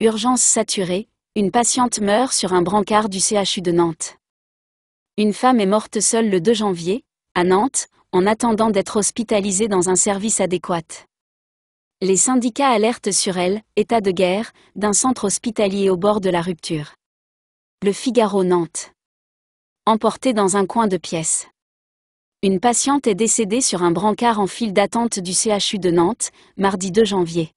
Urgence saturée, une patiente meurt sur un brancard du CHU de Nantes. Une femme est morte seule le 2 janvier, à Nantes, en attendant d'être hospitalisée dans un service adéquat. Les syndicats alertent sur elle, état de guerre, d'un centre hospitalier au bord de la rupture. Le Figaro Nantes. Emportée dans un coin de pièce. Une patiente est décédée sur un brancard en file d'attente du CHU de Nantes, mardi 2 janvier.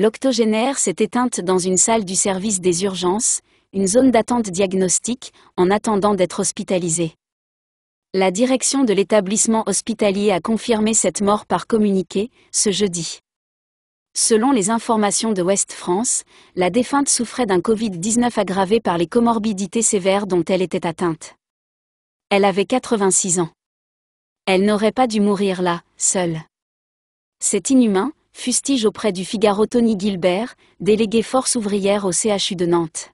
L'octogénaire s'est éteinte dans une salle du service des urgences, une zone d'attente diagnostique, en attendant d'être hospitalisée. La direction de l'établissement hospitalier a confirmé cette mort par communiqué, ce jeudi. Selon les informations de West France, la défunte souffrait d'un Covid-19 aggravé par les comorbidités sévères dont elle était atteinte. Elle avait 86 ans. Elle n'aurait pas dû mourir là, seule. C'est inhumain, fustige auprès du Figaro Tony Gilbert, délégué force ouvrière au CHU de Nantes.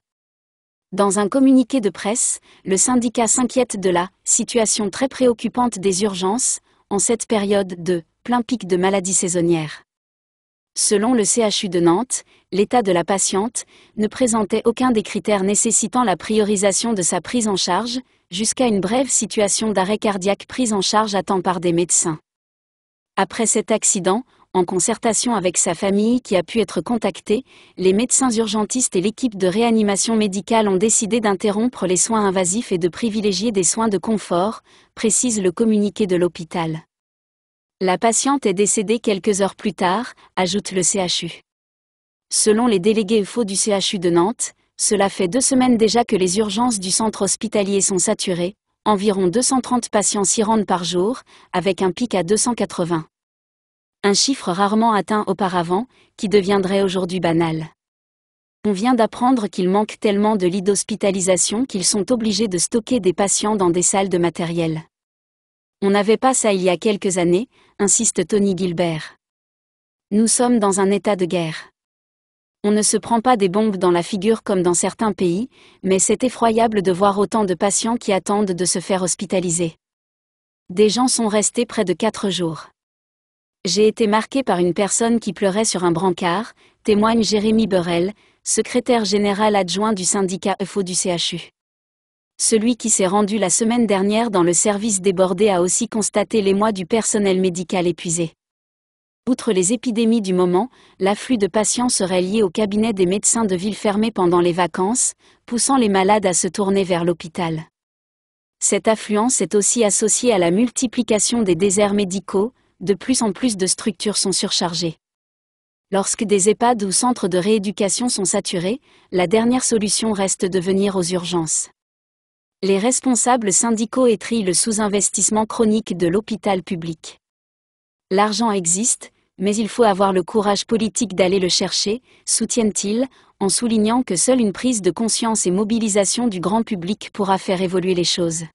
Dans un communiqué de presse, le syndicat s'inquiète de la situation très préoccupante des urgences en cette période de plein pic de maladies saisonnières. Selon le CHU de Nantes, l'état de la patiente ne présentait aucun des critères nécessitant la priorisation de sa prise en charge, jusqu'à une brève situation d'arrêt cardiaque prise en charge à temps par des médecins. Après cet accident, en concertation avec sa famille qui a pu être contactée, les médecins urgentistes et l'équipe de réanimation médicale ont décidé d'interrompre les soins invasifs et de privilégier des soins de confort, précise le communiqué de l'hôpital. La patiente est décédée quelques heures plus tard, ajoute le CHU. Selon les délégués UFO du CHU de Nantes, cela fait deux semaines déjà que les urgences du centre hospitalier sont saturées, environ 230 patients s'y rendent par jour, avec un pic à 280 un chiffre rarement atteint auparavant, qui deviendrait aujourd'hui banal. On vient d'apprendre qu'il manque tellement de lits d'hospitalisation qu'ils sont obligés de stocker des patients dans des salles de matériel. On n'avait pas ça il y a quelques années, insiste Tony Gilbert. Nous sommes dans un état de guerre. On ne se prend pas des bombes dans la figure comme dans certains pays, mais c'est effroyable de voir autant de patients qui attendent de se faire hospitaliser. Des gens sont restés près de quatre jours. J'ai été marqué par une personne qui pleurait sur un brancard, témoigne Jérémy Burrell, secrétaire général adjoint du syndicat EFO du CHU. Celui qui s'est rendu la semaine dernière dans le service débordé a aussi constaté l'émoi du personnel médical épuisé. Outre les épidémies du moment, l'afflux de patients serait lié au cabinet des médecins de ville fermés pendant les vacances, poussant les malades à se tourner vers l'hôpital. Cette affluence est aussi associée à la multiplication des déserts médicaux, de plus en plus de structures sont surchargées. Lorsque des EHPAD ou centres de rééducation sont saturés, la dernière solution reste de venir aux urgences. Les responsables syndicaux étrient le sous-investissement chronique de l'hôpital public. L'argent existe, mais il faut avoir le courage politique d'aller le chercher, soutiennent-ils, en soulignant que seule une prise de conscience et mobilisation du grand public pourra faire évoluer les choses.